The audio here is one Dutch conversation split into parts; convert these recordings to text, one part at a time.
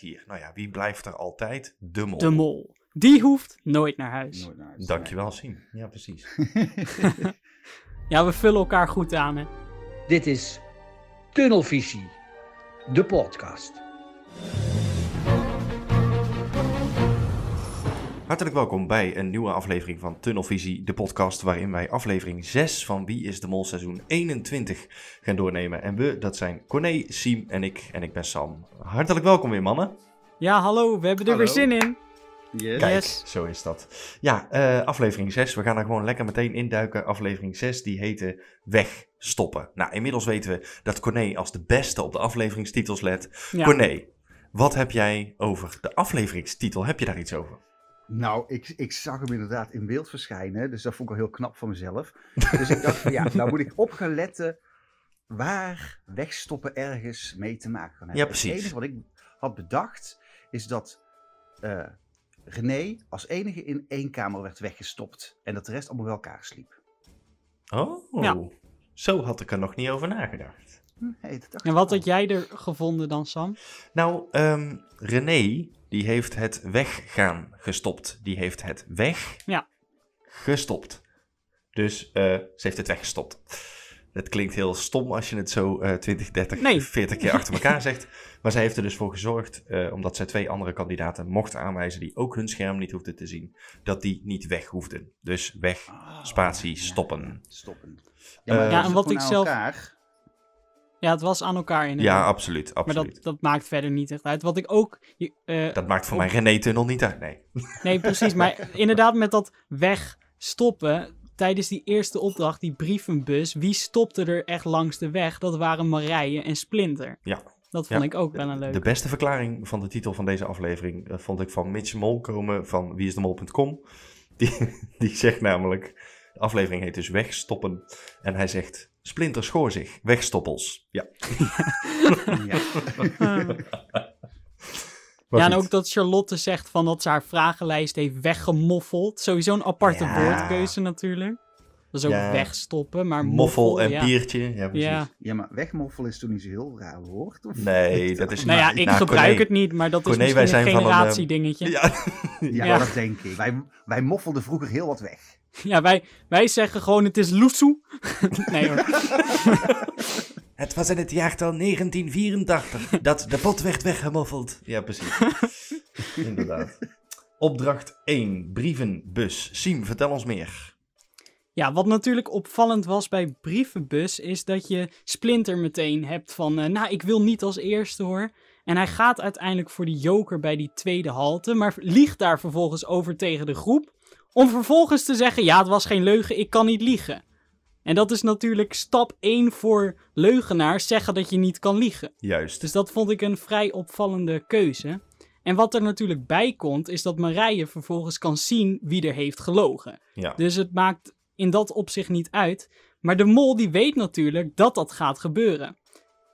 hier. Nou ja, wie blijft er altijd? De mol. De mol. Die hoeft nooit naar huis. Nooit naar huis. Dankjewel, Sien. Ja, precies. ja, we vullen elkaar goed aan, hè. Dit is Tunnelvisie, de podcast. Hartelijk welkom bij een nieuwe aflevering van Tunnelvisie, de podcast waarin wij aflevering 6 van Wie is de Mol seizoen 21 gaan doornemen. En we, dat zijn Corné, Siem en ik. En ik ben Sam. Hartelijk welkom weer, mannen. Ja, hallo, we hebben er weer zin in. Yes. Kijk, zo is dat. Ja, eh, aflevering 6. We gaan er gewoon lekker meteen induiken. Aflevering 6, die heette Wegstoppen. Nou, inmiddels weten we dat Corné als de beste op de afleveringstitels let. Ja. wat heb jij over de afleveringstitel? Heb je daar iets over? Nou, ik, ik zag hem inderdaad in beeld verschijnen. Dus dat vond ik al heel knap van mezelf. Dus ik dacht ja, nou moet ik op gaan letten waar wegstoppen ergens mee te maken kan hebben. Ja, precies. Het enige wat ik had bedacht is dat uh, René als enige in één kamer werd weggestopt. En dat de rest allemaal bij elkaar sliep. Oh, zo had ik er nog niet over nagedacht. Nee, hm, dat dacht en wat had jij er gevonden dan, Sam? Nou, um, René die heeft het weggaan gestopt. Die heeft het weg ja. gestopt. Dus eh, ze heeft het weggestopt. Het klinkt heel stom als je het zo uh, 20, 30, 40 keer achter elkaar zegt. Maar zij heeft er dus voor gezorgd, eh, omdat zij twee andere kandidaten mocht aanwijzen die ook hun scherm niet hoefden te zien, dat die niet weg hoefden. Dus weg, ah, spatie, stoppen. Stoppen. Ja, maar eh, ja en wat ik nou zelf. Ja, het was aan elkaar in. Ja, absoluut, absoluut. Maar dat, dat maakt verder niet echt uit. Wat ik ook... Eh, dat maakt voor op... mijn René-tunnel niet uit, nee. Nee, precies. Maar inderdaad met dat wegstoppen... Tijdens die eerste opdracht, die brievenbus... Wie stopte er echt langs de weg? Dat waren Marije en Splinter. Ja. Dat vond ik ook wel een leuke. De beste verklaring van de titel van deze aflevering... Eh, vond ik van Mitch Mol komen van wieisdemol.com. Die, die zegt namelijk... De aflevering heet dus Wegstoppen. En hij zegt... Splinter schoor zich. Wegstoppels. Ja. ja. ja. en ook dat Charlotte zegt van dat ze haar vragenlijst heeft weggemoffeld. Sowieso een aparte ja. woordkeuze natuurlijk. Dat is ook wegstoppen, maar moffel... moffel en piertje. ja precies. Ja. maar wegmoffel is toen niet zo heel raar hoor. nee, dat is... Nou ja, ik gebruik het niet, maar dat is een eh, generatiedingetje. ja. Ja, dat denk ik. Wij, wij moffelden vroeger heel wat weg. Ja, wij, wij zeggen gewoon het is Loesoe. nee hoor. Het was in het jaartal 1984 dat de pot werd weggemoffeld. Ja, precies. Inderdaad. Opdracht 1, brievenbus. Siem, vertel ons meer. Ja, wat natuurlijk opvallend was bij brievenbus is dat je Splinter meteen hebt van, eh, nou ik wil niet als eerste hoor. En hij gaat uiteindelijk voor die joker bij die tweede halte, maar liegt daar vervolgens over tegen de groep. Om vervolgens te zeggen, ja, het was geen leugen, ik kan niet liegen. En dat is natuurlijk stap 1 voor leugenaars, zeggen dat je niet kan liegen. Juist. Dus dat vond ik een vrij opvallende keuze. En wat er natuurlijk bij komt, is dat Marije vervolgens kan zien wie er heeft gelogen. Ja. Dus het maakt in dat opzicht niet uit. Maar de mol die weet natuurlijk dat dat gaat gebeuren.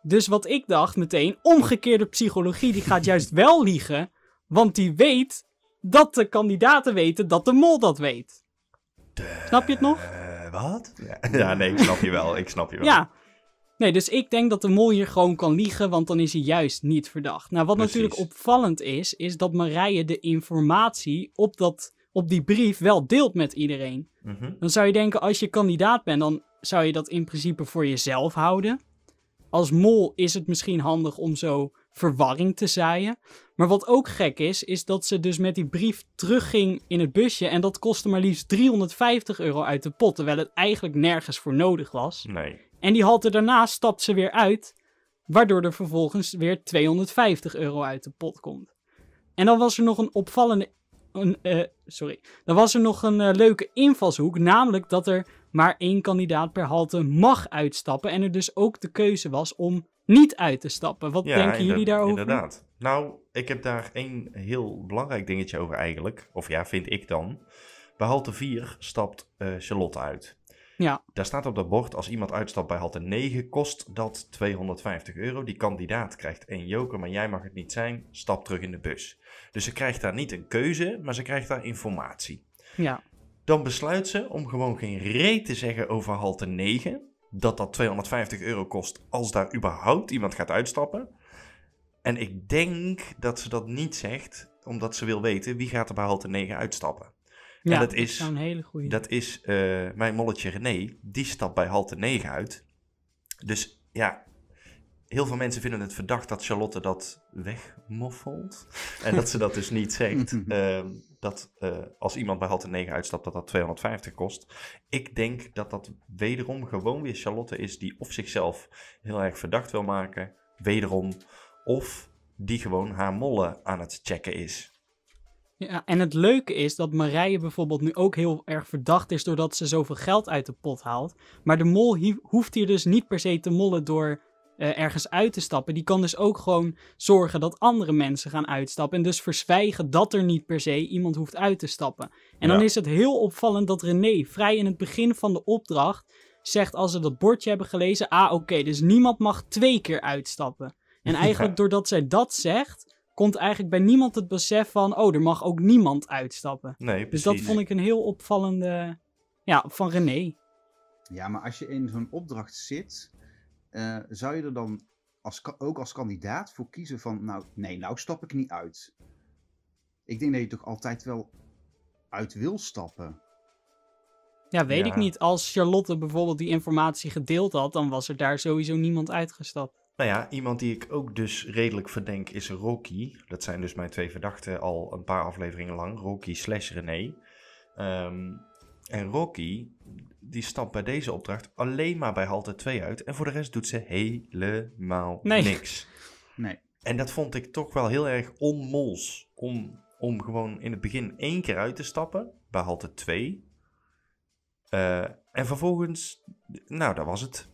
Dus wat ik dacht meteen, omgekeerde psychologie, die gaat juist wel liegen. Want die weet dat de kandidaten weten dat de mol dat weet. Snap je het nog? Eh, wat? Ja, nee, ik snap je wel. Ik snap je wel. Ja. Nee, dus ik denk dat de mol hier gewoon kan liegen, want dan is hij juist niet verdacht. Nou, wat natuurlijk opvallend is, is dat Marije de informatie op, dat, op die brief wel deelt met iedereen. Mhm. Dan zou je denken, als je kandidaat bent, dan zou je dat in principe voor jezelf houden. Als mol is het misschien handig om zo verwarring te zaaien. Maar wat ook gek is, is dat ze dus met die brief terugging in het busje. En dat kostte maar liefst 350 euro uit de pot. Terwijl het eigenlijk nergens voor nodig was. Nee. En die halte daarna stapt ze weer uit. Waardoor er vervolgens weer 250 euro uit de pot komt. En dan was er nog een opvallende. Een, eh, sorry. Dan was er nog een eh, leuke invalshoek. Namelijk dat er maar één kandidaat per halte mag uitstappen. En er dus ook de keuze was om niet uit te stappen. Wat denken jullie daarover? Inderdaad. Nou, ik heb daar één heel belangrijk dingetje over eigenlijk. Of ja, vind ik dan. Bij halte 4 stapt eh, Charlotte uit. Ja. Daar staat op dat bord, als iemand uitstapt bij halte 9, kost dat 250 euro. Die kandidaat krijgt één joker, maar jij mag het niet zijn. Stap terug in de bus. Dus ze krijgt daar niet een keuze, maar ze krijgt daar informatie. Ja. Dan besluit ze om gewoon geen reet te zeggen over halte 9 dat dat 250 euro kost als daar überhaupt iemand gaat uitstappen. En ik denk dat ze dat niet zegt, omdat ze wil weten wie gaat er bij halte 9 uitstappen. Ja, en dat is, dat een hele goede Dat is eh, mijn molletje René, die stapt bij halte 9 uit. Dus ja, heel veel mensen vinden het verdacht dat Charlotte dat wegmoffelt. en dat ze dat dus niet zegt. Ehm, dat eh, als iemand bij halte 9 uitstapt, dat dat 250 kost. Ik denk dat dat wederom gewoon weer Charlotte is die of zichzelf heel erg verdacht wil maken. Wederom. Of die gewoon haar mollen aan het checken is. Ja, en het leuke is dat Marije bijvoorbeeld nu ook heel erg verdacht is doordat ze zoveel geld uit de pot haalt. Maar de mol hoeft hier dus niet per se te mollen door eh, ergens uit te stappen, die kan dus ook gewoon zorgen dat andere mensen gaan uitstappen. En dus verzwijgen dat er niet per se iemand hoeft uit te stappen. En dan is het heel opvallend dat René vrij in het begin van de opdracht zegt als ze dat bordje hebben gelezen, ah oké, dus niemand mag twee keer uitstappen. En eigenlijk doordat zij dat zegt, komt eigenlijk bij niemand het besef van, oh, er mag ook niemand uitstappen. dus dat vond ik een heel opvallende, ja, van René. Ja, maar als je in zo'n opdracht zit, eh, zou je er dan als, ook als kandidaat voor kiezen van, nou nee, nou stap ik niet uit? Ik denk dat je toch altijd wel uit wil stappen. Ja, weet ik niet. Als Charlotte bijvoorbeeld die informatie gedeeld had, dan was er daar sowieso niemand uitgestapt. Nou ja, iemand die ik ook dus redelijk verdenk is Rocky. Dat zijn dus mijn twee verdachten al een paar afleveringen lang. Rocky slash René. Ehm, en Rocky, die stapt bij deze opdracht alleen maar bij halte 2 uit. En voor de rest doet ze helemaal niks. Nee. En dat vond ik toch wel heel erg onmols. Om, om gewoon in het begin één keer uit te stappen bij halte 2. Eh, en vervolgens, nou, dat was het.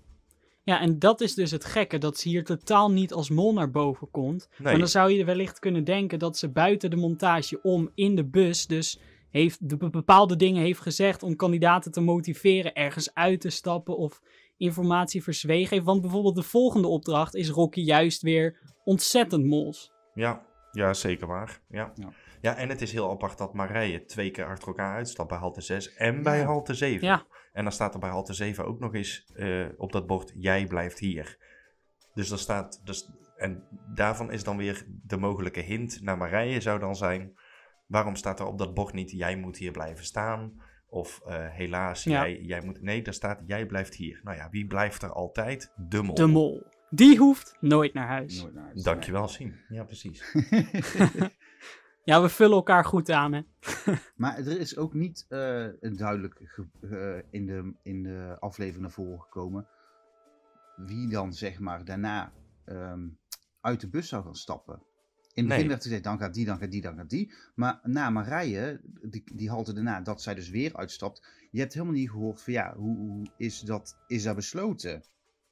Ja, en dat is dus het gekke, dat ze hier totaal niet als mol naar boven komt. Nee. dan zou je wellicht kunnen denken dat ze buiten de montage om in de bus dus heeft de bepaalde dingen heeft gezegd om kandidaten te motiveren ergens uit te stappen of informatie verzwegen heeft. Want bijvoorbeeld de volgende opdracht is Rocky juist weer ontzettend mols. Ja, ja zeker waar. Ja. ja. Ja. en het is heel apart dat Marije twee keer achter elkaar uitstapt bij halte 6 en bij halte 7. Ja. En dan staat er bij halte 7 ook nog eens eh, op dat bord, jij blijft hier. Dus daar staat, dus, en daarvan is dan weer de mogelijke hint naar Marije zou dan zijn Waarom staat er op dat bord niet, jij moet hier blijven staan? Of eh, helaas, jij, jij moet... Nee, daar staat, jij blijft hier. Nou ja, wie blijft er altijd? De mol. De mol. Die hoeft nooit naar huis. Nooit naar huis Dankjewel, zien. Ja, precies. ja, we vullen elkaar goed aan, hè. maar er is ook niet eh, een duidelijk eh, in, de, in de aflevering naar voren gekomen... wie dan, zeg maar, daarna ehm, uit de bus zou gaan stappen. In het begin werd gezegd, dan gaat die, dan gaat die, dan gaat die. Maar na Marije, die, die halte daarna, dat zij dus weer uitstapt. Je hebt helemaal niet gehoord van ja, hoe, hoe is, dat, is dat besloten?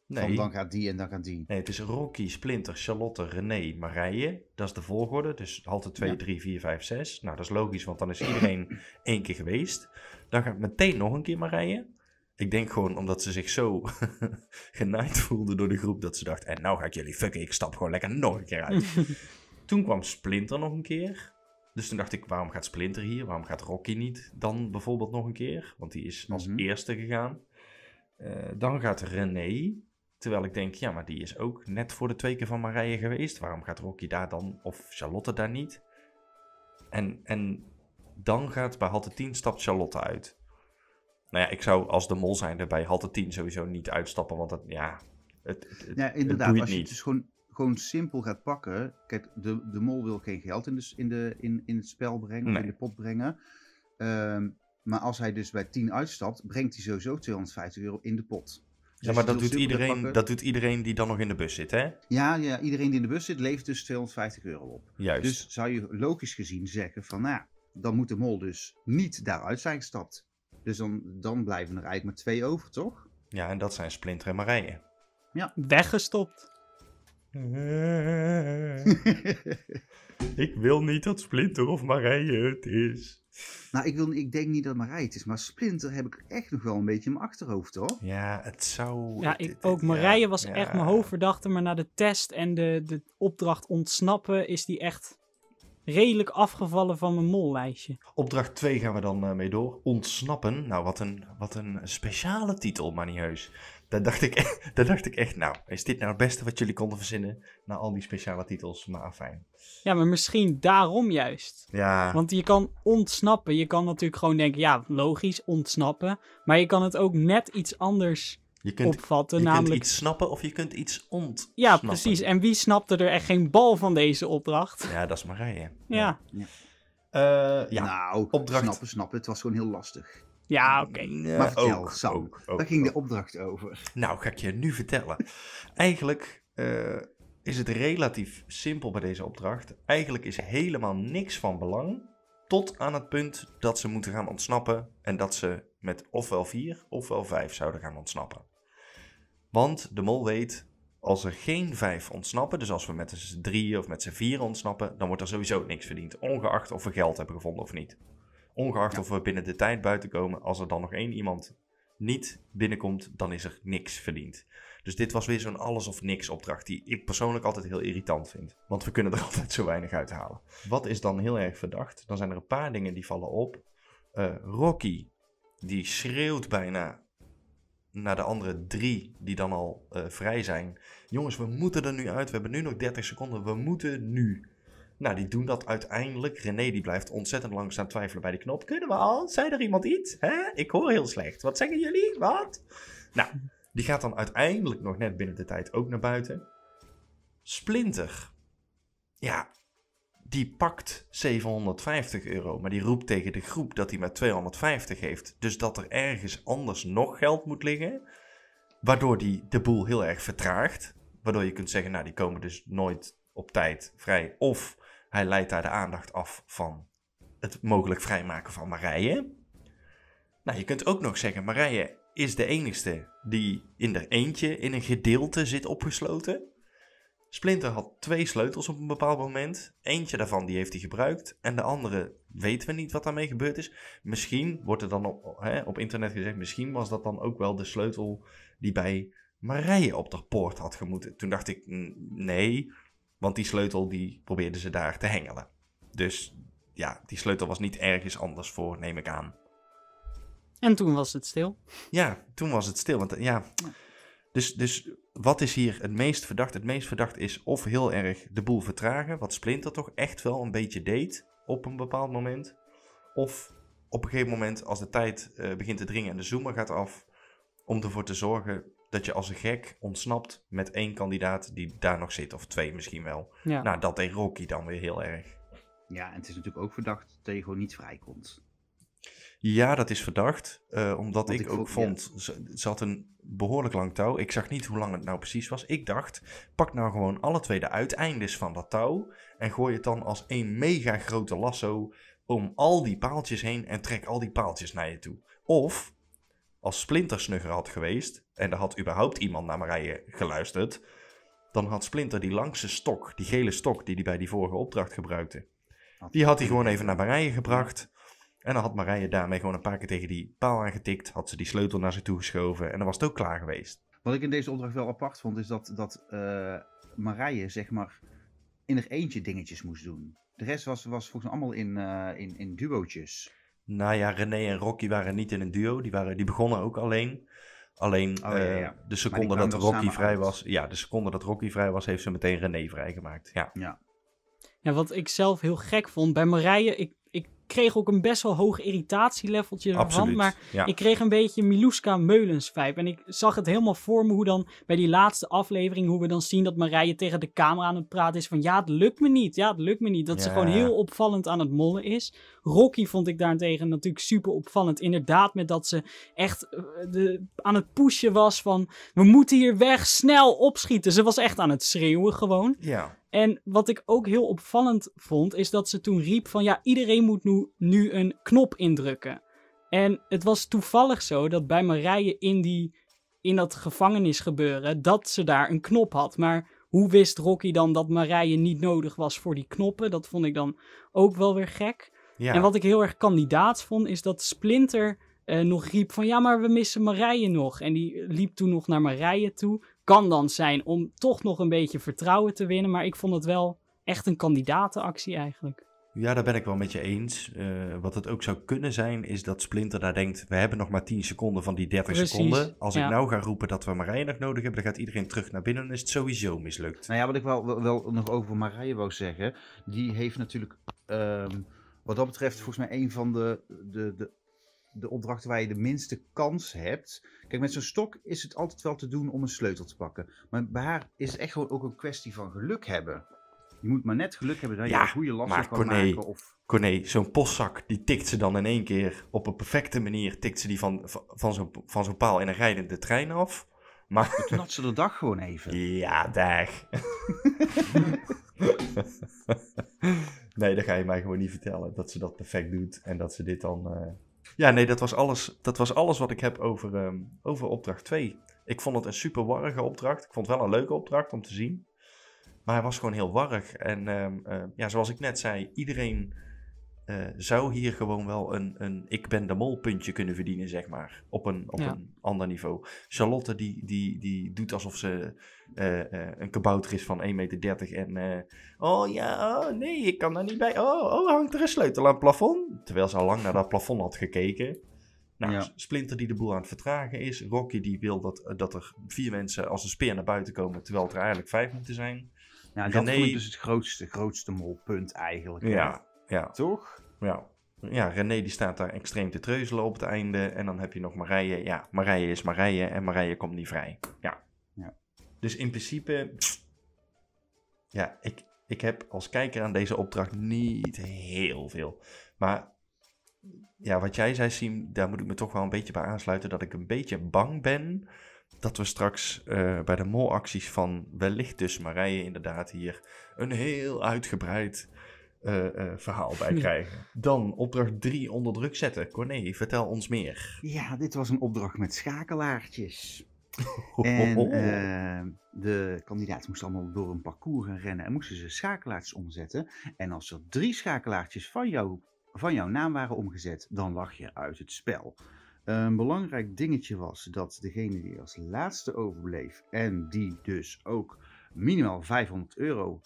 Nee. Van dan gaat die en dan gaat die. Nee, het is Rocky, Splinter, Charlotte, René, Marije. Dat is de volgorde. Dus halte 2, 3, 4, 5, 6. Nou, dat is logisch, want dan is iedereen één keer geweest. Dan gaat meteen nog een keer Marije. Ik denk gewoon omdat ze zich zo genaaid voelde door de groep dat ze dacht: en nou ga ik jullie fucken, ik stap gewoon lekker nog een keer uit. Toen kwam Splinter nog een keer. Dus toen dacht ik, waarom gaat Splinter hier? Waarom gaat Rocky niet dan bijvoorbeeld nog een keer? Want die is als mhm. eerste gegaan. Eh, dan gaat René. Terwijl ik denk, ja, maar die is ook net voor de twee keer van Marije geweest. Waarom gaat Rocky daar dan of Charlotte daar niet? En, en dan gaat bij Halte 10 stapt Charlotte uit. Nou ja, ik zou als de mol zijn er bij Halte 10 sowieso niet uitstappen. Want dat, ja, het, het, ja, inderdaad, het als je niet. Dus gewoon gewoon simpel gaat pakken. Kijk, de, de mol wil geen geld in, de, in, de, in, in het spel brengen, in de pot brengen. Ehm, maar als hij dus bij 10 uitstapt, brengt hij sowieso 250 euro in de pot. Dus ja, maar dat doet, iedereen, dat doet iedereen die dan nog in de bus zit, hè? Ja, ja, iedereen die in de bus zit, leeft dus 250 euro op. Juist. Dus zou je logisch gezien zeggen van, nou, dan moet de mol dus niet daaruit zijn gestapt. Dus dan, dan blijven er eigenlijk maar twee over, toch? Ja, en dat zijn splinter en Marije. Ja. Weggestopt. ik wil niet dat Splinter of Marije het is. Nou, ik, wil, ik denk niet dat Marije het is, maar Splinter heb ik echt nog wel een beetje in mijn achterhoofd, hoor. Ja, het zou... Ja, ik ook. Marije was echt mijn hoofdverdachte, maar na de test en de, de opdracht ontsnappen is die echt redelijk afgevallen van mijn mollijstje. Opdracht 2 gaan we dan eh, mee door. Ontsnappen. Nou, wat een, wat een speciale titel, manieus. Daar dacht, ik, dat dacht ik echt, nou, is dit nou het beste wat jullie konden verzinnen? Na al die speciale titels, maar fijn. Ja, maar misschien daarom juist. Ja. Want je kan ontsnappen. Je kan natuurlijk gewoon denken, ja, logisch, ontsnappen. Maar je kan het ook net iets anders opvatten. Je namelijk... kunt iets snappen of je kunt iets ontsnappen. Ja, precies. En wie snapte er echt geen bal van deze opdracht? Ja, dat is Marije. Ja. ja. Eh, ja. Nou, opdracht... snappen, snappen. Het was gewoon heel lastig. Ja, oké. Okay. Uh, maar vertel, ook, Sam, ook, daar ging de opdracht over. Nou, ga ik je nu vertellen. Eigenlijk eh, is het relatief simpel bij deze opdracht. Eigenlijk is helemaal niks van belang. Tot aan het punt dat ze moeten gaan ontsnappen. En dat ze met ofwel vier ofwel vijf zouden gaan ontsnappen. Want de mol weet, als er geen vijf ontsnappen, dus als we met z'n drie of met z'n vier ontsnappen, dan wordt er sowieso niks verdiend. Ongeacht of we geld hebben gevonden of niet. Ongeacht of we binnen de tijd buiten komen, als er dan nog één iemand niet binnenkomt, dan is er niks verdiend. Dus dit was weer zo'n alles of niks opdracht, die ik persoonlijk altijd heel irritant vind. Want we kunnen er altijd zo weinig uithalen. Wat is dan heel erg verdacht? Dan zijn er een paar dingen die vallen op. Eh, Rocky, die schreeuwt bijna naar de andere drie die dan al eh, vrij zijn. Jongens, we moeten er nu uit. We hebben nu nog 30 seconden. We moeten nu. Nou, die doen dat uiteindelijk. René die blijft ontzettend lang staan twijfelen bij de knop. Kunnen we al? Zei er iemand iets? Hè? Ik hoor heel slecht. Wat zeggen jullie? Wat? Nou, die gaat dan uiteindelijk nog net binnen de tijd ook naar buiten. Splinter. Ja, die pakt 750 euro, maar die roept tegen de groep dat hij maar 250 heeft. Dus dat er ergens anders nog geld moet liggen. Waardoor die de boel heel erg vertraagt. Waardoor je kunt zeggen, nou die komen dus nooit op tijd vrij. Of hij leidt daar de aandacht af van het mogelijk vrijmaken van Marije. Nou, je kunt ook nog zeggen, Marije is de enige die in haar eentje in een gedeelte zit opgesloten. Splinter had twee sleutels op een bepaald moment. Eentje daarvan die heeft hij gebruikt. En de andere weten we niet wat daarmee gebeurd is. Misschien wordt er dan op, hè, op internet gezegd, misschien was dat dan ook wel de sleutel die bij Marije op de poort had gemoeten. Toen dacht ik, nee, want die sleutel die probeerden ze daar te hengelen. Dus ja, die sleutel was niet ergens anders voor, neem ik aan. En toen was het stil. Ja, toen was het stil. Want ja. Dus, dus wat is hier het meest verdacht? Het meest verdacht is of heel erg de boel vertragen, wat Splinter toch echt wel een beetje deed op een bepaald moment. Of op een gegeven moment, als de tijd eh, begint te dringen en de zoomer gaat af, om ervoor te zorgen dat je als een gek ontsnapt met één kandidaat die daar nog zit, of twee misschien wel. Nou, dat deed Rocky dan weer heel erg. Ja, en het is natuurlijk ook verdacht dat je gewoon niet vrijkomt. Ja, dat is verdacht. Eh, omdat ik, ook vond, ja. ze, had een behoorlijk lang touw. Ik zag niet hoe lang het nou precies was. Ik dacht, pak nou gewoon alle twee de uiteindes van dat touw. En gooi het dan als één mega grote lasso om al die paaltjes heen en trek al die paaltjes naar je toe. Of als Splinter snugger had geweest en er had überhaupt iemand naar Marije geluisterd, dan had Splinter die langste stok, die gele stok die hij bij die vorige opdracht gebruikte, die had hij gewoon even naar Marije gebracht. En dan had Marije daarmee gewoon een paar keer tegen die paal aangetikt, had ze die sleutel naar ze toe geschoven en dan was het ook klaar geweest. Wat ik in deze opdracht wel apart vond, is dat, dat uh, Marije zeg maar in haar eentje dingetjes moest doen. De rest was, was volgens mij allemaal in, eh, in, in duootjes. Nou ja, René en Rocky waren niet in een duo. Die, waren, die begonnen ook alleen. Alleen oh eh, de seconde dat Rocky vrij was. Ja, de seconde dat Rocky vrij was, heeft ze meteen René vrijgemaakt. Ja. ja. Ja, wat ik zelf heel gek vond bij Marije. Ik, kreeg ook een best wel hoog irritatieleveltje ervan. Maar ik kreeg een beetje Milouska Meulens vibe. En ik zag het helemaal voor me hoe dan bij die laatste aflevering, hoe we dan zien dat Marije tegen de camera aan het praten is van ja, het lukt me niet. Ja, het lukt me niet. Dat ze gewoon heel opvallend aan het mollen is. Rocky vond ik daarentegen natuurlijk super opvallend. Inderdaad, met dat ze echt eh, de, aan het pushen was van we moeten hier weg, snel opschieten. Ze was echt aan het schreeuwen gewoon. Ja. En wat ik ook heel opvallend vond, is dat ze toen riep van ja, iedereen moet nu, nu een knop indrukken. En het was toevallig zo dat bij Marije in, die, in dat gevangenis gebeuren, dat ze daar een knop had. Maar hoe wist Rocky dan dat Marije niet nodig was voor die knoppen? Dat vond ik dan ook wel weer gek. En wat ik heel erg kandidaat vond, is dat Splinter eh, nog riep van ja, maar we missen Marije nog. En die liep toen nog naar Marije toe kan dan zijn om toch nog een beetje vertrouwen te winnen. Maar ik vond het wel echt een kandidatenactie eigenlijk. Ja, daar ben ik wel met je eens. Eh, wat het ook zou kunnen zijn, is dat Splinter daar denkt: we hebben nog maar 10 seconden van die 30 seconden. Als ik nou ga roepen dat we Marije nog nodig hebben, dan gaat iedereen terug naar binnen en is het sowieso mislukt. Nou ja, wat ik wel, wel, nog over Marije wou zeggen: die heeft natuurlijk, ehm, wat dat betreft, volgens mij een van de, de, de de opdrachten waar je de minste kans hebt. Kijk, met zo'n stok is het altijd wel te doen om een sleutel te pakken. Maar bij haar is het echt gewoon ook een kwestie van geluk hebben. Je moet maar net geluk hebben dat je een goede last kan maken. Of... Corné, zo'n postzak, die tikt ze dan in één keer op een perfecte manier. Tikt ze die van, van, zo'n, van zo'n paal in een rijdende trein af. Maar... Dat ze de dag gewoon even. Ja, dag. nee, dat ga je mij gewoon niet vertellen. Dat ze dat perfect doet en dat ze dit dan... Eh, ja, nee, dat was alles, dat was alles wat ik heb over, ehm, over opdracht 2. Ik vond het een super warrige opdracht. Ik vond het wel een leuke opdracht om te zien. Maar hij was gewoon heel warrig. En ehm, eh, ja, zoals ik net zei, iedereen eh, zou hier gewoon wel een, een ik ben de mol puntje kunnen verdienen, zeg maar. Op een, op een ander niveau. Charlotte die, die, die doet alsof ze eh, eh, een kabouter is van 1,30 meter. En oh ja, oh, nee, ik kan daar niet bij. Oh, oh, hangt er een sleutel aan het plafond? Terwijl ze al lang naar dat plafond had gekeken. Nou, ja. Splinter die de boel aan het vertragen is. Rocky die wil dat, dat er vier mensen als een speer naar buiten komen, terwijl er eigenlijk vijf moeten zijn. Ja, dat is dus het grootste, grootste molpunt eigenlijk. Ja, ja. Toch? Ja. Ja, René die staat daar extreem te treuzelen op het einde. En dan heb je nog Marije. Ja, Marije is Marije en Marije komt niet vrij. Ja. ja. Dus in principe... Ja, ik, ik heb als kijker aan deze opdracht niet heel veel. Maar ja, wat jij zei, Siem, daar moet ik me toch wel een beetje bij aansluiten. Dat ik een beetje bang ben dat we straks eh, bij de molacties van wellicht dus Marije inderdaad hier een heel uitgebreid eh, eh, verhaal bij hm. krijgen. Dan opdracht 3 onder druk zetten. Corné, vertel ons meer. Ja, dit was een opdracht met schakelaartjes. en oh. eh, de kandidaat moest allemaal door een parcours gaan rennen en moesten ze schakelaartjes omzetten. En als er drie schakelaartjes van, jou, van jouw naam waren omgezet, dan lag je uit het spel. Een belangrijk dingetje was dat degene die als laatste overbleef en die dus ook minimaal 500 euro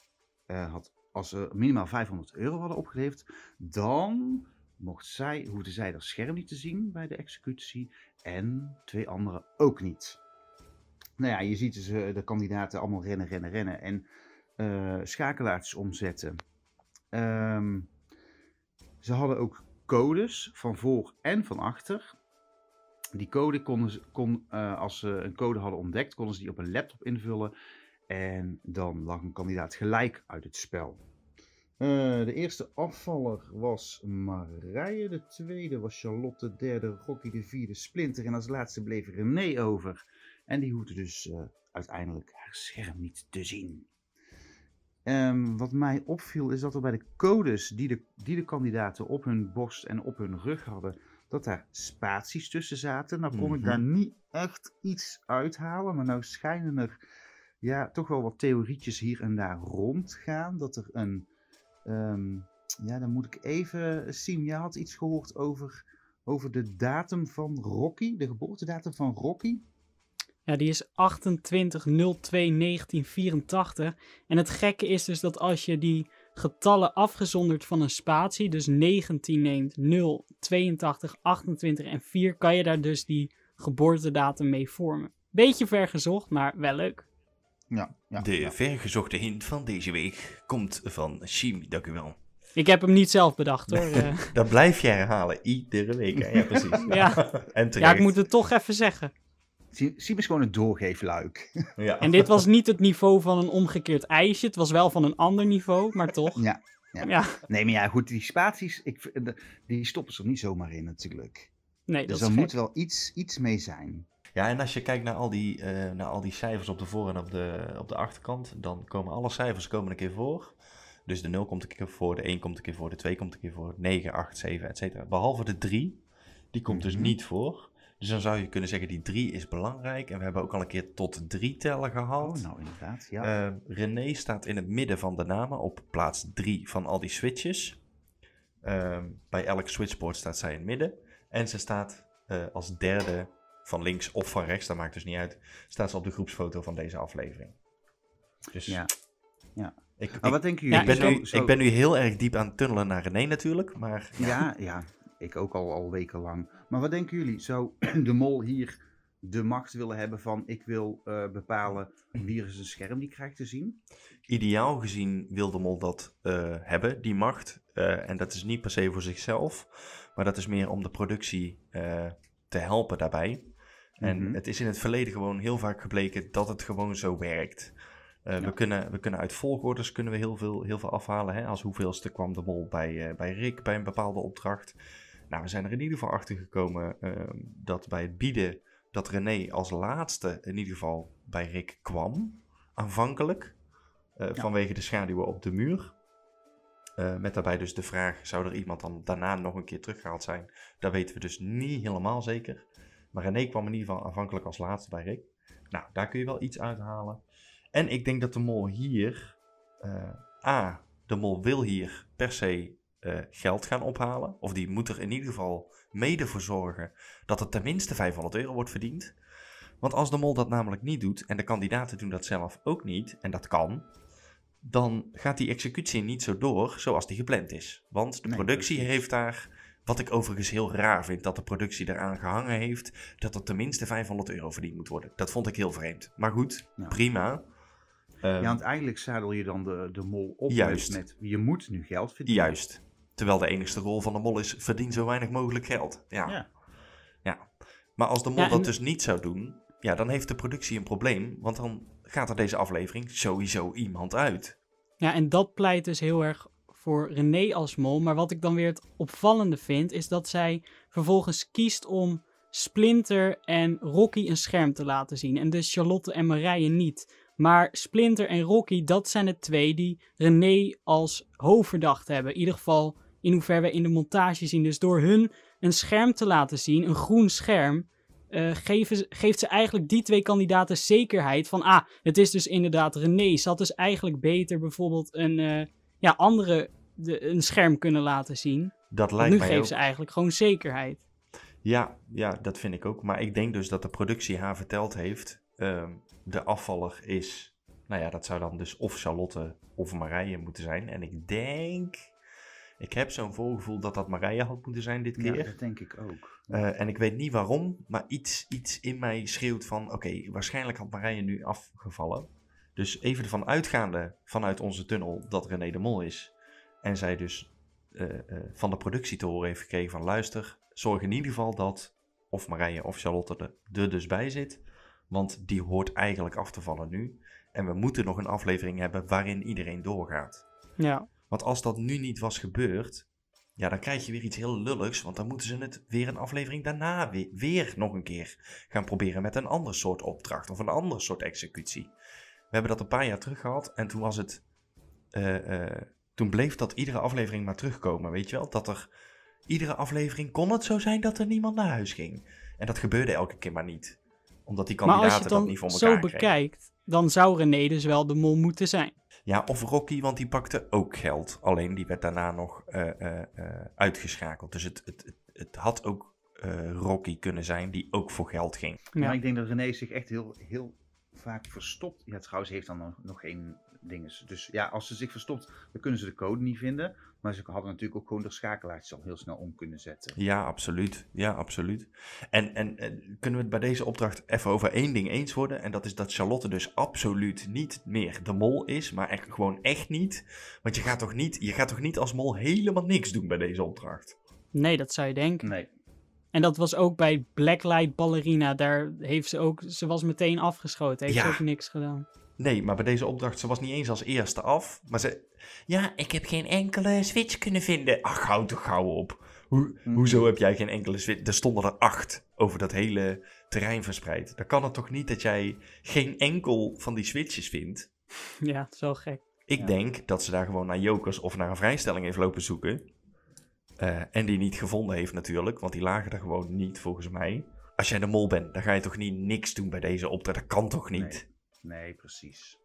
uh, had als ze minimaal 500 euro hadden opgeleverd, dan mocht zij, hoefde zij dat scherm niet te zien bij de executie en twee anderen ook niet. Nou ja, je ziet ze dus, eh, de kandidaten allemaal rennen, rennen, rennen en uh, eh, schakelaartjes omzetten. Ehm, ze hadden ook codes van voor en van achter. Die code konden ze, kon, eh, als ze een code hadden ontdekt, konden ze die op een laptop invullen. En dan lag een kandidaat gelijk uit het spel. Eh, de eerste afvaller was Marije, de tweede was Charlotte, de derde Rocky, de vierde Splinter en als laatste bleef René over. En die hoefde dus eh, uiteindelijk haar scherm niet te zien. Ehm, wat mij opviel is dat er bij de codes die de, die de kandidaten op hun borst en op hun rug hadden, dat daar spaties tussen zaten. Nou kon ik mhm. daar niet echt iets uithalen, maar nou schijnen er ja, toch wel wat theorietjes hier en daar rondgaan. Dat er een. Ehm, ja, dan moet ik even. zien jij had iets gehoord over, over de datum van Rocky, de geboortedatum van Rocky. Ja, die is 28-02-1984. En het gekke is dus dat als je die getallen afgezonderd van een spatie, dus 19 neemt, 0, 82, 28 en 4, kan je daar dus die geboortedatum mee vormen. Beetje ver gezocht, maar wel leuk. Ja, ja de ja. vergezochte hint van deze week komt van Shimi, dank u wel. Ik heb hem niet zelf bedacht hoor. Eh. dat blijf je herhalen, iedere week. Hè? Ja, precies. ja. en ja, ik moet het toch even zeggen. Siem is gewoon een doorgeefluik. Ja. En dit was niet het niveau van een omgekeerd ijsje. Het was wel van een ander niveau, maar toch. Ja. ja. Nee, maar ja, goed, die spaties, ik, die stoppen ze er niet zomaar in natuurlijk. Nee, dus dat is er moet wel iets, iets mee zijn. Ja, en als je kijkt naar al die, uh, naar al die cijfers op de voor- en op de, op de achterkant, dan komen alle cijfers komen een keer voor. Dus de 0 komt een keer voor, de 1 komt een keer voor, de 2 komt een keer voor, 9, 8, 7, et cetera. Behalve de 3, die komt dus mhm. niet voor. Dus dan zou je kunnen zeggen, die 3 is belangrijk. En we hebben ook al een keer tot 3 tellen gehaald. Oh, nou inderdaad, ja. Uh, René staat in het midden van de namen op plaats 3 van al die switches. Uh, bij elk switchboard staat zij in het midden. En ze staat uh, als derde van links of van rechts, dat maakt dus niet uit, staat ze op de groepsfoto van deze aflevering. Dus ja. ja. Ik, maar wat denken jullie? Ik ben, nu, ik ben nu heel erg diep aan het tunnelen naar René natuurlijk, maar... Ja, ja, ik ook al, al wekenlang. Maar wat denken jullie? Zou de mol hier de macht willen hebben van ik wil eh, bepalen wie er zijn scherm die krijgt te zien? Ideaal gezien wil de mol dat eh, hebben, die macht. Eh, en dat is niet per se voor zichzelf, maar dat is meer om de productie te helpen daarbij. En mhm. het is in het verleden gewoon heel vaak gebleken dat het gewoon zo werkt. Eh, we, kunnen, we kunnen uit volgorders kunnen we heel, veel, heel veel afhalen. Hè? Als hoeveelste kwam de mol bij, eh, bij Rick bij een bepaalde opdracht. Nou, we zijn er in ieder geval achter gekomen ehm, dat bij het bieden dat René als laatste in ieder geval bij Rick kwam. Aanvankelijk. Eh, vanwege de schaduwen op de muur. met daarbij dus de vraag: zou er iemand dan daarna nog een keer teruggehaald zijn? Dat weten we dus niet helemaal zeker. Maar René kwam in ieder geval aanvankelijk als laatste bij Rick. Nou, daar kun je wel iets uithalen. En ik denk dat de mol hier, eh, A, de mol wil hier per se eh, geld gaan ophalen. Of die moet er in ieder geval mede voor zorgen dat er tenminste 500 euro wordt verdiend. Want als de mol dat namelijk niet doet en de kandidaten doen dat zelf ook niet, en dat kan, dan gaat die executie niet zo door zoals die gepland is. Want de productie heeft daar wat ik overigens heel raar vind, dat de productie eraan gehangen heeft dat er tenminste 500 euro verdiend moet worden. Dat vond ik heel vreemd. Maar goed, prima. Ehm, ja, want eigenlijk zadel je dan de, de mol op met je moet nu geld verdienen. Juist. Terwijl de enigste rol van de mol is verdien zo weinig mogelijk geld. Ja. ja. ja. Maar als de mol dat dus niet zou doen, ja, dan heeft de productie een probleem. Want dan gaat er deze aflevering sowieso iemand uit. Ja, en dat pleit dus heel erg voor René als mol. Maar wat ik dan weer het opvallende vind, is dat zij vervolgens kiest om Splinter en Rocky een scherm te laten zien. En dus Charlotte en Marije niet. Maar Splinter en Rocky, dat zijn de twee die René als hoofdverdacht hebben. In ieder geval in hoeverre we in de montage zien. Dus door hun een scherm te laten zien, een groen scherm, eh, geven, geeft ze eigenlijk die twee kandidaten zekerheid van, ah, het is dus inderdaad René. Ze had dus eigenlijk beter bijvoorbeeld een, eh, ja, anderen de, een scherm kunnen laten zien. Dat lijkt nu mij geven ze eigenlijk gewoon zekerheid. Ja, ja, dat vind ik ook. Maar ik denk dus dat de productie haar verteld heeft, ehm, de afvaller is, nou ja, dat zou dan dus of Charlotte of Marije moeten zijn. En ik denk, ik heb zo'n voorgevoel dat dat Marije had moeten zijn dit keer. Ja, dat denk ik ook. Eh, en ik weet niet waarom, maar iets, iets in mij schreeuwt van, oké, waarschijnlijk had Marije nu afgevallen. Dus even ervan uitgaande vanuit onze tunnel dat René de Mol is. En zij dus eh, eh, van de productie te horen heeft gekregen van luister, zorg in ieder geval dat of Marije of Charlotte er, dus bij zit. Want die hoort eigenlijk af te vallen nu. En we moeten nog een aflevering hebben waarin iedereen doorgaat. Ja. Want als dat nu niet was gebeurd, ja, dan krijg je weer iets heel lulligs. Want dan moeten ze het weer een aflevering daarna weer, weer nog een keer gaan proberen met een ander soort opdracht of een ander soort executie. We hebben dat een paar jaar terug gehad en toen was het. Eh, eh, toen bleef dat iedere aflevering maar terugkomen. Weet je wel? Dat er. Iedere aflevering kon het zo zijn dat er niemand naar huis ging. En dat gebeurde elke keer maar niet. Omdat die kandidaten dat niet voor elkaar dan zo bekijkt, dan zou René dus wel de mol moeten zijn. Ja, of Rocky, want die pakte ook geld. Alleen die werd daarna nog eh, uitgeschakeld. Dus het, het, het, had ook uh, Rocky kunnen zijn die ook voor geld ging. Ja. Maar ik denk dat René zich echt heel, heel vaak verstopt. Ja, trouwens heeft dan nog geen dinges. Dus ja, als ze zich verstopt, dan kunnen ze de code niet vinden. Maar ze hadden natuurlijk ook gewoon de schakelaartjes al heel snel om kunnen zetten. Ja, absoluut. Ja, absoluut. En, en, eh, kunnen we het bij deze opdracht even over één ding eens worden? En dat is dat Charlotte dus absoluut niet meer de mol is. Maar echt, gewoon echt niet. Want je gaat, toch niet, je gaat toch niet als mol helemaal niks doen bij deze opdracht? Nee, dat zou je denken. Nee. En dat was ook bij Blacklight Ballerina. Daar heeft ze ook, ze was meteen afgeschoten. Heeft ze ook niks gedaan. Nee, maar bij deze opdracht, ze was niet eens als eerste af. Maar ze, ja, ik heb geen enkele switch kunnen vinden. Ach, houd toch gauw op. Mhm. Hoezo heb jij geen enkele switch? Er stonden er acht over dat hele terrein verspreid. Dan kan het toch niet dat jij geen enkel van die switches vindt? Ja, zo gek. Ik denk dat ze daar gewoon naar jokers of naar een vrijstelling heeft lopen zoeken. Eh, en die niet gevonden heeft natuurlijk, want die lagen er gewoon niet volgens mij. Als jij de mol bent, dan ga je toch niet niks doen bij deze optreden. Dat kan toch niet? Nee, precies.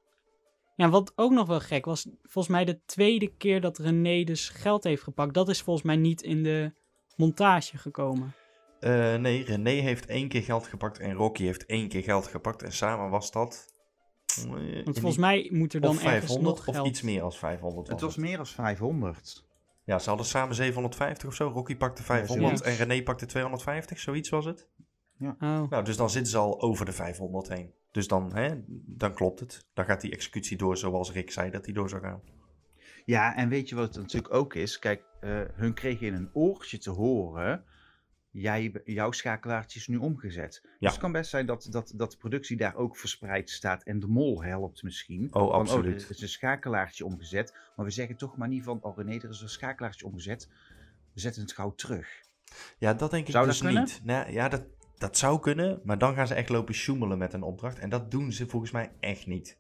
Ja, wat ook nog wel gek was, volgens mij de tweede keer dat René dus geld heeft gepakt, dat is volgens mij niet in de montage gekomen. Eh, nee, René heeft één keer geld gepakt en Rocky heeft één keer geld gepakt. En samen was dat. Eh, volgens mij moet er dan ergens 500 nog geld... of iets meer als 500. het was meer als 500. Ja, ze hadden samen 750 of zo. Rocky pakte 500 en René pakte 250, zoiets was het. Ja. Oh. Nou, dus dan zitten ze al over de 500 heen. Dus dan, hè, dan klopt het. Dan gaat die executie door zoals Rick zei dat die door zou gaan. Ja, en weet je wat het natuurlijk ook is? Kijk, uh, hun kregen in een oortje te horen jij, jouw schakelaartje is nu omgezet. Dus het kan best zijn dat, dat, dat de productie daar ook verspreid staat en de mol helpt misschien. Oh, oh absoluut. Oh, er is een schakelaartje omgezet, maar we zeggen toch maar niet van, oh René, er is een schakelaartje omgezet. We zetten het gauw terug. Ja, dat denk ik zou dus niet. Nou, ja, dat, dat zou kunnen, maar dan gaan ze echt lopen sjoemelen met een opdracht. En dat doen ze volgens mij echt niet.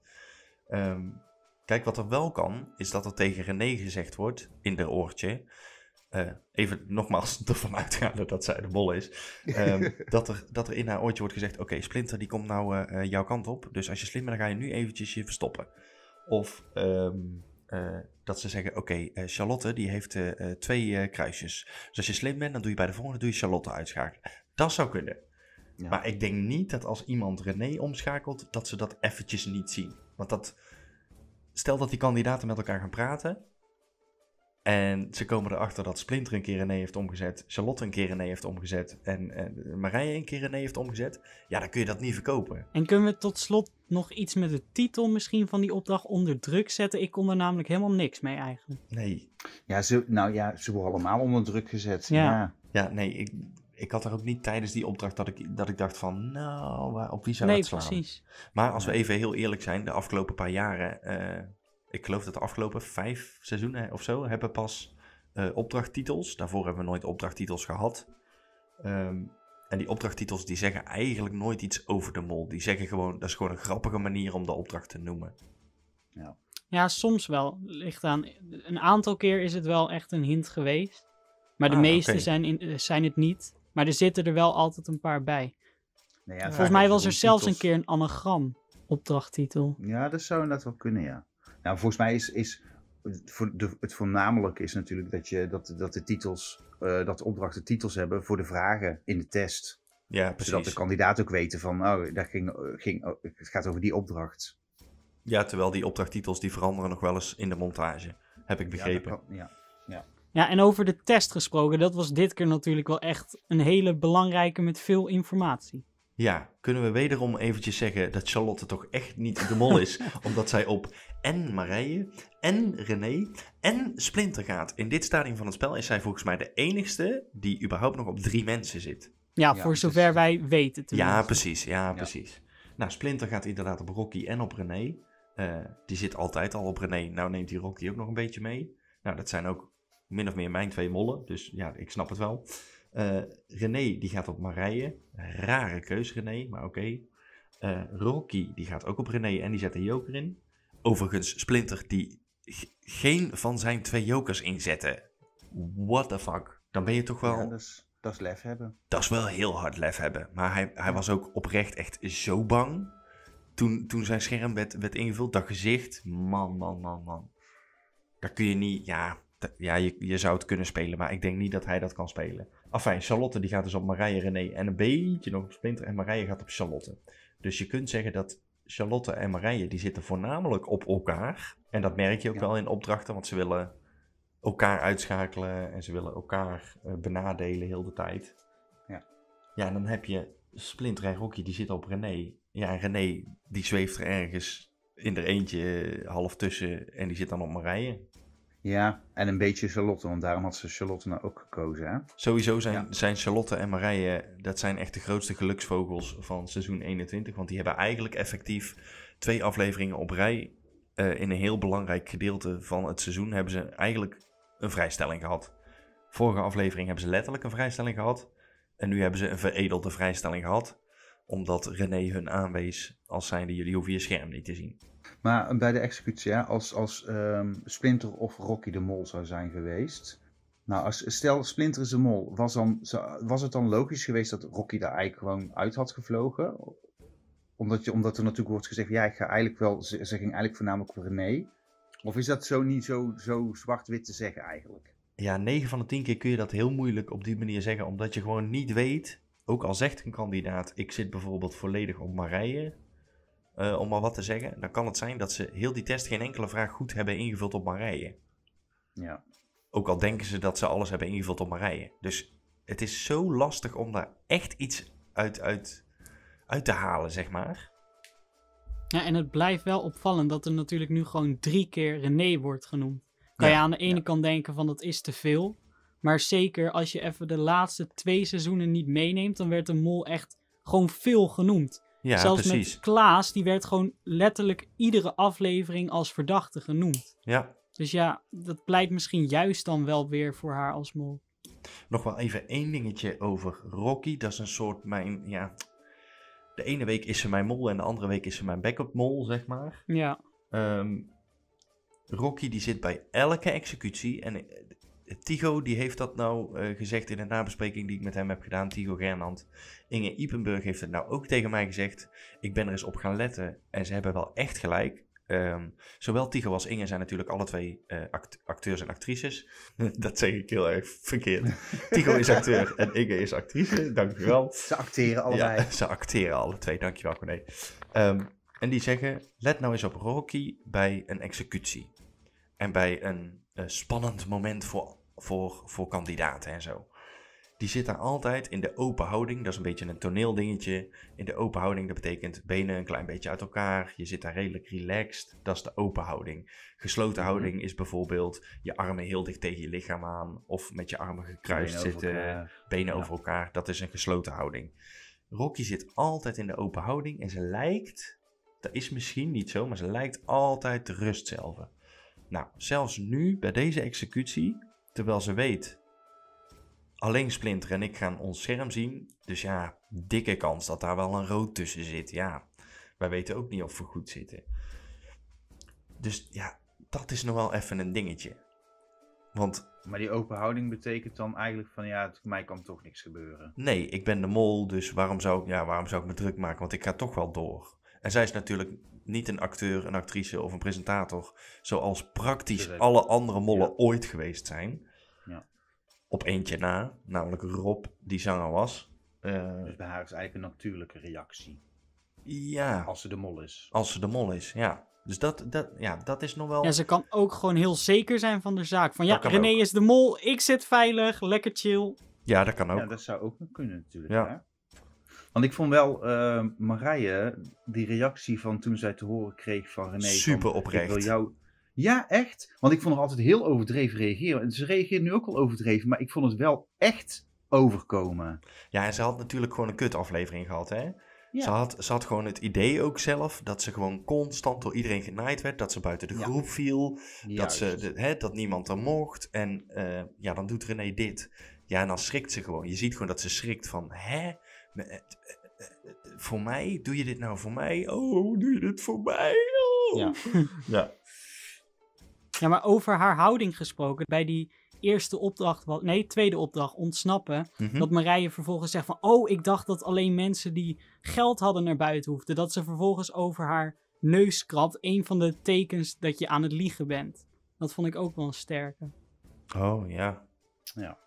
Ehm, kijk, wat er wel kan, is dat er tegen René gezegd wordt, in de oortje... Eh, even nogmaals ervan uitgaan dat zij de bol is. Ehm, dat, er, dat er in haar oortje wordt gezegd: Oké, Splinter die komt nou eh, eh, jouw kant op. Dus als je slim bent, dan ga je nu eventjes je verstoppen. Of ehm, dat ze zeggen: Oké, Charlotte die heeft twee kruisjes. Dus als je slim bent, dan doe je bij de volgende doe je Charlotte uitschakelen. Dat zou kunnen. Maar ik denk niet dat als iemand René omschakelt, dat ze dat eventjes niet zien. Want dat, stel dat die kandidaten met elkaar gaan praten en ze komen erachter dat Splinter een keer een nee heeft omgezet, Charlotte een keer een nee heeft omgezet en en Marije een keer een nee heeft omgezet. Ja, dan kun je dat niet verkopen. En kunnen we tot slot nog iets met de titel misschien van die opdracht onder druk zetten? Ik kon er namelijk helemaal niks mee eigenlijk. Nee. Ja, ze, nou ja, ze worden allemaal onder druk gezet. Ja, ja. nee, ik, ik had er ook niet tijdens die opdracht dat ik, dat ik dacht van, nou, op wie zou nee, het slaan? Nee, precies. Maar als we even heel eerlijk zijn, de afgelopen paar jaren... Eh, ik geloof dat de afgelopen vijf seizoenen of zo hebben pas eh, opdrachttitels. Daarvoor hebben we nooit opdrachttitels gehad. Ehm, en die opdrachttitels die zeggen eigenlijk nooit iets over de mol. Die zeggen gewoon, dat is gewoon een grappige manier om de opdracht te noemen. Ja, ja soms wel. Ligt aan, een aantal keer is het wel echt een hint geweest. Maar de ah, meeste zijn, eh, zijn het niet. Maar er zitten er wel altijd een paar bij. Nou ja, Volgens mij was er zelfs een keer een anagram opdrachttitel. Ja, dat zou inderdaad wel kunnen, ja. Nou, volgens mij is, is de, het voornamelijk is natuurlijk dat, je, dat, dat de titels, eh, dat de opdrachten titels hebben voor de vragen in de test. Ja, Zodat de kandidaat ook weten van, oh, daar ging, ging, oh, het gaat over die opdracht. Ja, terwijl die opdrachttitels die veranderen nog wel eens in de montage, heb ik begrepen. Ja, ja, ja. ja, en over de test gesproken, dat was dit keer natuurlijk wel echt een hele belangrijke met veel informatie. Ja, kunnen we wederom eventjes zeggen dat Charlotte toch echt niet de mol is, omdat zij op en Marije en René en Splinter gaat. In dit stadium van het spel is zij volgens mij de enigste die überhaupt nog op drie mensen zit. Ja, voor zover wij weten. Ja, precies. Ja, precies. Nou, Splinter gaat inderdaad op Rocky en op René. Eh, die zit altijd al op René. Nou neemt die Rocky ook nog een beetje mee. Nou, dat zijn ook min of meer mijn twee mollen. Dus ja, ik snap het wel. Eh, René die gaat op Marije. Rare keus René, maar oké. Okay. Eh, Rocky die gaat ook op René en die zet een joker in. Overigens Splinter die geen van zijn twee jokers inzette. What the fuck? Dan ben je toch wel... dat, is, lef hebben. Dat is wel heel hard lef hebben. Maar hij, hij was ook oprecht echt zo bang toen, toen zijn scherm werd, werd ingevuld. Dat gezicht, man, man, man, man. Dat kun je niet... Ja, ja je, je zou het kunnen spelen, maar ik denk niet dat hij dat kan spelen. Enfin, Charlotte die gaat dus op Marije, René en een beetje nog op Splinter. En Marije gaat op Charlotte. Dus je kunt zeggen dat Charlotte en Marije, die zitten voornamelijk op elkaar. En dat merk je ook wel in opdrachten, want ze willen elkaar uitschakelen en ze willen elkaar eh, benadelen heel de tijd. Ja. Ja, en dan heb je Splinter en Rocky, die zitten op René. Ja, en René, die zweeft er ergens in er eentje eh, half tussen en die zit dan op Marije. Ja, en een beetje Charlotte, want daarom had ze Charlotte nou ook gekozen. Hè? Sowieso zijn, zijn Charlotte en Marije, dat zijn echt de grootste geluksvogels van seizoen 21. Want die hebben eigenlijk effectief twee afleveringen op rij. Eh, in een heel belangrijk gedeelte van het seizoen hebben ze eigenlijk een vrijstelling gehad. Vorige aflevering hebben ze letterlijk een vrijstelling gehad. En nu hebben ze een veredelde vrijstelling gehad. Omdat René hun aanwees als zijnde jullie hoeven je scherm niet te zien. Maar bij de executie, als, als ehm, Splinter of Rocky de Mol zou zijn geweest. Nou, als, stel Splinter is de Mol, was, dan, was het dan logisch geweest dat Rocky daar eigenlijk gewoon uit had gevlogen? Omdat, je, omdat er natuurlijk wordt gezegd, ja, ik ga eigenlijk wel, ze, ging eigenlijk voornamelijk voor René. Of is dat zo niet zo, zo zwart-wit te zeggen eigenlijk? Ja, 9 van de 10 keer kun je dat heel moeilijk op die manier zeggen, omdat je gewoon niet weet, ook al zegt een kandidaat, ik zit bijvoorbeeld volledig op Marije, eh, om maar wat te zeggen, dan kan het zijn dat ze heel die test geen enkele vraag goed hebben ingevuld op Marije. Ja. Ook al denken ze dat ze alles hebben ingevuld op Marije. Dus het is zo lastig om daar echt iets uit, uit, uit te halen, zeg maar. Ja, en het blijft wel opvallend dat er natuurlijk nu gewoon drie keer René wordt genoemd. Kan je aan de ene kant denken van dat is te veel. Maar zeker als je even de laatste twee seizoenen niet meeneemt, dan werd de mol echt gewoon veel genoemd. Ja, Zelfs precies. met Klaas, die werd gewoon letterlijk iedere aflevering als verdachte genoemd. Ja. Dus ja, dat pleit misschien juist dan wel weer voor haar als mol. Nog wel even één dingetje over Rocky. Dat is een soort mijn, ja... De ene week is ze mijn mol en de andere week is ze mijn backup mol, zeg maar. Ja. Ehm, Rocky die zit bij elke executie en eh, Tigo die heeft dat nou eh, gezegd in een nabespreking die ik met hem heb gedaan. Tigo Gernand. Inge Ipenburg heeft het nou ook tegen mij gezegd. Ik ben er eens op gaan letten. En ze hebben wel echt gelijk. Ehm, zowel Tigo als Inge zijn natuurlijk alle twee eh, acteurs en actrices. dat zeg ik heel erg verkeerd. Tigo is acteur en Inge is actrice. Dankjewel. Ze acteren allebei. ze acteren alle twee. Dankjewel, wel. Um, en die zeggen: let nou eens op Rocky bij een executie. En bij een eh, spannend moment voor voor, voor kandidaten en zo. Die zit daar altijd in de open houding. Dat is een beetje een toneeldingetje. In de open houding, dat betekent benen een klein beetje uit elkaar. Je zit daar redelijk relaxed. Dat is de open houding. Gesloten mhm. houding is bijvoorbeeld je armen heel dicht tegen je lichaam aan. Of met je armen gekruist zitten, benen over elkaar. Dat is een gesloten houding. Rocky zit altijd in de open houding en ze lijkt, dat is misschien niet zo, maar ze lijkt altijd de rust zelf. Nou, zelfs nu bij deze executie terwijl ze weet. Alleen Splinter en ik gaan ons scherm zien. Dus ja, dikke kans dat daar wel een rood tussen zit. Ja, wij weten ook niet of we goed zitten. Dus ja, dat is nog wel even een dingetje. Want maar die open houding betekent dan eigenlijk van ja, mij kan toch niks gebeuren. Nee, ik ben de mol, dus waarom zou, ik, ja, waarom zou ik me druk maken? Want ik ga toch wel door. En zij is natuurlijk niet een acteur, een actrice of een presentator, zoals praktisch alle andere mollen ooit geweest zijn op eentje na, namelijk Rob, die zanger was. Eh, dus bij haar is eigenlijk een natuurlijke reactie. Ja. Als ze de mol is. Als ze de mol is, ja. Dus dat, dat, ja, dat is nog wel... Ja, ze kan ook gewoon heel zeker zijn van de zaak. Van ja, René is de mol, ik zit veilig, lekker chill. Ja, dat kan ook. Ja, dat zou ook kunnen natuurlijk. Ja. Hè? Want ik vond wel uh, Marije, die reactie van toen zij te horen kreeg van René... Super oprecht. Ik wil jou, ja, echt. Want ik vond haar altijd heel overdreven reageren. En ze reageert nu ook wel overdreven, maar ik vond het wel echt overkomen. Ja, en ze had natuurlijk gewoon een kut aflevering gehad, hè? Ze, had, ze had gewoon het idee ook zelf dat ze gewoon constant door iedereen genaaid werd. Dat ze buiten de groep viel. Dat, ze, hè, dat niemand er mocht. En eh, ja, dan doet René dit. Ja, en dan schrikt ze gewoon. Je ziet gewoon dat ze schrikt van, hè? Eh, eh, voor mij? Doe je dit nou voor mij? Oh, doe je dit voor mij? Oh. Ja. ja. Ja, maar over haar houding gesproken, bij die eerste opdracht, wat, nee, tweede opdracht, ontsnappen. Mhm. Dat Marije vervolgens zegt van, oh, ik dacht dat alleen mensen die geld hadden naar buiten hoefden. Dat ze vervolgens over haar neus krabt, een van de tekens dat je aan het liegen bent. Dat vond ik ook wel een sterke. Oh, ja. Ja.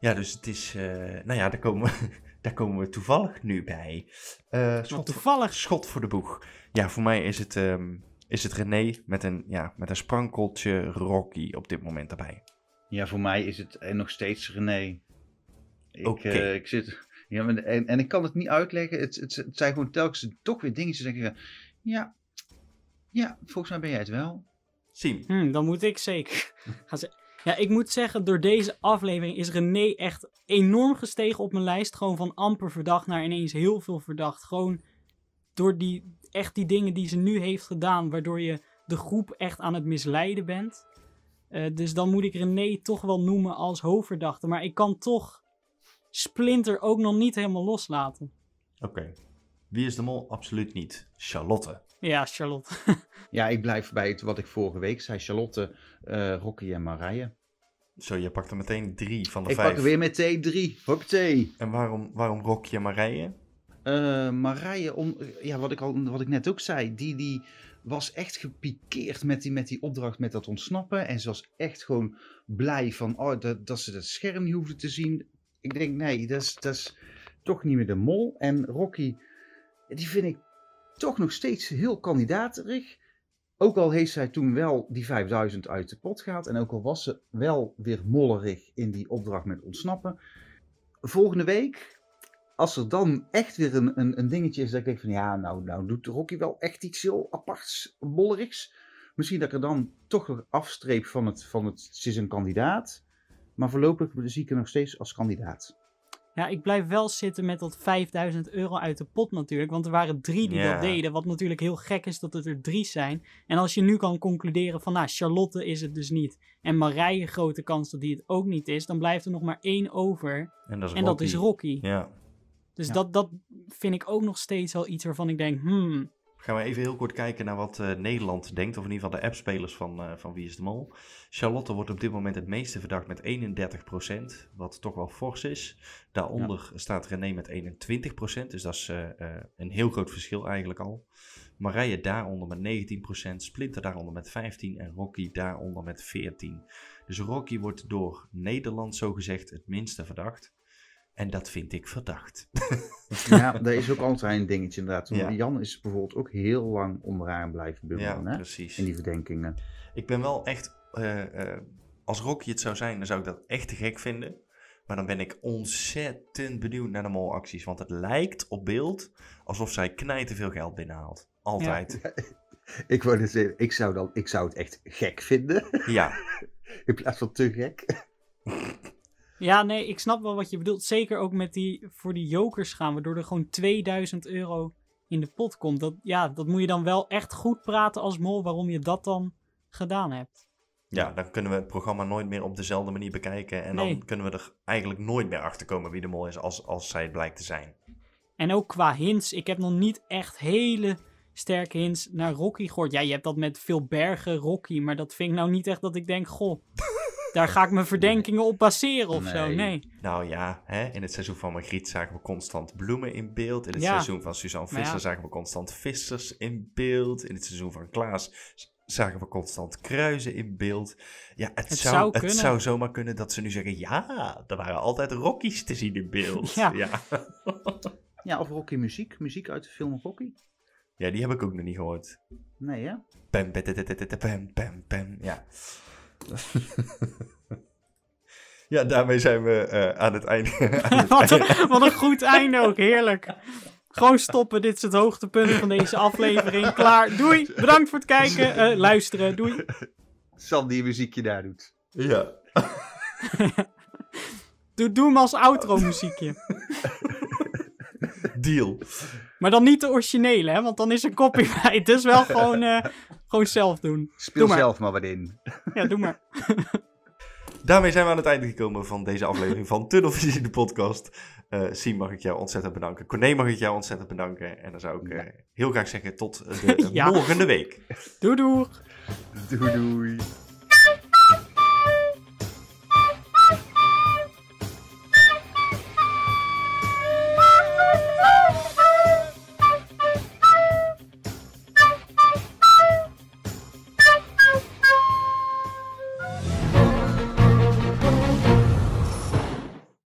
Ja, dus het is, eh, nou ja, daar komen, daar komen we toevallig nu bij. Eh, nou, schot, toevallig. schot voor de boeg. Ja, voor mij is het... Ehm, is het René met een, ja, met een sprankeltje Rocky op dit moment erbij. Ja, voor mij is het eh, nog steeds René. Ik, eh, ik zit, ja, en, en ik kan het niet uitleggen. Het, het, zijn gewoon telkens toch weer dingetjes. Denk ik, ja, ja, volgens mij ben jij het wel. Sim. Hm, dan moet ik zeker gaan ja, ik moet zeggen, door deze aflevering is René echt enorm gestegen op mijn lijst. Gewoon van amper verdacht naar ineens heel veel verdacht. Gewoon door die echt die dingen die ze nu heeft gedaan, waardoor je de groep echt aan het misleiden bent. Eh, dus dan moet ik René toch wel noemen als hoofdverdachte. Maar ik kan toch Splinter ook nog niet helemaal loslaten. Oké. Wie is de mol? Absoluut niet. Charlotte. Ja, Charlotte. ja, ik blijf bij het wat ik vorige week zei. Charlotte, uh, Rocky en Marije. Zo, je pakt er meteen drie van de vijf. Ik pak er weer meteen drie. Hoppatee. En waarom, waarom Rocky en Marije? Eh, Marije, om, eh, ja, wat, ik al, wat ik net ook zei, die, die was echt gepikeerd met die, met die opdracht met dat ontsnappen. En ze was echt gewoon blij van oh, dat, dat ze dat scherm niet hoefde te zien. Ik denk, nee, dat is, dat is toch niet meer de mol. En Rocky, die vind ik toch nog steeds heel kandidaterig. Ook al heeft zij toen wel die 5000 uit de pot gehaald. En ook al was ze wel weer mollerig in die opdracht met ontsnappen. Volgende week als er dan echt weer een, een, een, dingetje is dat ik denk van ja, nou, nou doet Rocky wel echt iets heel aparts, bollerigs. Misschien dat ik er dan toch nog afstreep van het, van het, ze is een kandidaat. Maar voorlopig zie ik hem nog steeds als kandidaat. Ja, ik blijf wel zitten met dat 5000 euro uit de pot natuurlijk. Want er waren drie die dat deden. Wat natuurlijk heel gek is dat het er drie zijn. En als je nu kan concluderen van, nou, Charlotte is het dus niet. En Marije grote kans dat die het ook niet is. Dan blijft er nog maar één over. En dat is Rocky. Dat is Rocky. Ja. Dus dat, dat vind ik ook nog steeds wel iets waarvan ik denk, hmm. Gaan we even heel kort kijken naar wat eh, Nederland denkt, of in ieder geval de appspelers van, eh, van Wie is de Mol. Charlotte wordt op dit moment het meeste verdacht met 31%, wat toch wel fors is. Daaronder staat René met 21%, dus dat is eh, een heel groot verschil eigenlijk al. Marije daaronder met 19%, Splinter daaronder met 15% en Rocky daaronder met 14%. Dus Rocky wordt door Nederland zogezegd het minste verdacht. En dat vind ik verdacht. Ja, dat is ook altijd een dingetje inderdaad. Jan is bijvoorbeeld ook heel lang onderaan blijven bubbelen. Ja, precies. In die verdenkingen. Ik ben wel echt, eh, eh, als Rocky het zou zijn, dan zou ik dat echt te gek vinden. Maar dan ben ik ontzettend benieuwd naar de molacties. Want het lijkt op beeld alsof zij knijten veel geld binnenhaalt. Altijd. Ik wou zeggen, ik zou, dan, ik zou het echt gek vinden. Ja. In plaats van te gek. Ja, nee, ik snap wel wat je bedoelt. Zeker ook met die, voor die jokers gaan, waardoor er gewoon 2000 euro in de pot komt. Dat, ja, dat moet je dan wel echt goed praten als mol waarom je dat dan gedaan hebt. Ja, dan kunnen we het programma nooit meer op dezelfde manier bekijken. En dan kunnen we er eigenlijk nooit meer achter komen wie de mol is als, als zij het blijkt te zijn. En ook qua hints. Ik heb nog niet echt hele sterke hints naar Rocky gehoord. Ja, je hebt dat met veel bergen Rocky, maar dat vind ik nou niet echt dat ik denk, goh, daar ga ik mijn verdenkingen op baseren of nee. zo. Nee. Nou ja, hè? in het seizoen van Margriet zagen we constant bloemen in beeld. In het seizoen van Suzanne Visser zagen we constant vissers in beeld. In het seizoen van Klaas zagen we constant kruisen in beeld. Ja, het, zou, het zou zomaar kunnen dat ze nu zeggen: ja, er waren altijd Rockies te zien in beeld. ja. ja. of Rocky muziek. Muziek uit de film Rocky. Ja, die heb ik ook nog niet gehoord. Nee, hè? Pam, pam, pam, pam, pam. Ja. ja, daarmee zijn we eh, aan het einde. wat, een, wat, een, goed einde ook, heerlijk. Gewoon stoppen, dit is het hoogtepunt van deze aflevering. Klaar, doei, bedankt voor het kijken, uh, luisteren, doei. Sam die muziekje daar doet. Ja. doe, doe hem als outro muziekje. Deal. Maar dan niet de originele, hè? want dan is een copyright. Dus wel gewoon, eh, gewoon zelf doen. Speel zelf maar wat in. Ja, doe maar. Daarmee zijn we aan het einde gekomen van deze aflevering van Tunnelvisie, de podcast. Uh, mag ik jou ontzettend bedanken. Corné, mag ik jou ontzettend bedanken. En dan zou ik eh, heel graag zeggen tot de, volgende week. Doei doei. Doei doei.